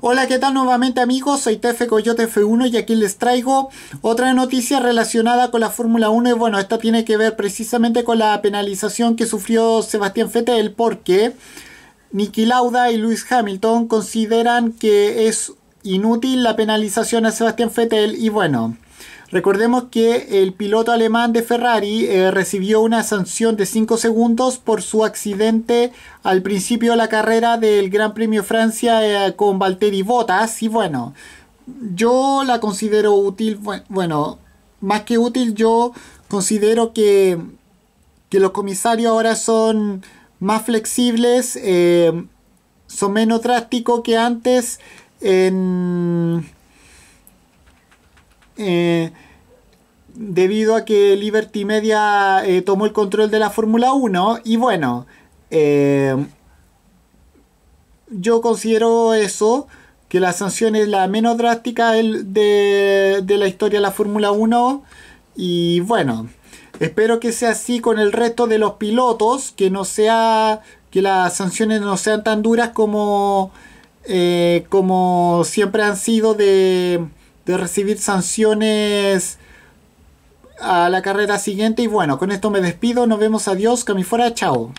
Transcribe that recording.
Hola, ¿qué tal nuevamente amigos? Soy TF Coyote F1 y aquí les traigo otra noticia relacionada con la Fórmula 1 y bueno, esta tiene que ver precisamente con la penalización que sufrió Sebastián Fettel porque Niki Lauda y Lewis Hamilton consideran que es inútil la penalización a Sebastián Fettel. y bueno... Recordemos que el piloto alemán de Ferrari eh, recibió una sanción de 5 segundos por su accidente al principio de la carrera del Gran Premio Francia eh, con Valtteri Bottas. Y bueno, yo la considero útil, bueno, más que útil, yo considero que, los comisarios ahora son más flexibles, eh, son menos drásticos que antes en eh, debido a que Liberty Media eh, tomó el control de la Fórmula 1 y bueno, eh, yo considero eso, que la sanción es la menos drástica de, la historia de la Fórmula 1 y bueno, espero que sea así con el resto de los pilotos, que no sea que las sanciones no sean tan duras como como siempre han sido de de recibir sanciones a la carrera siguiente. Y bueno, con esto me despido. Nos vemos. Adiós. fuera. Chao.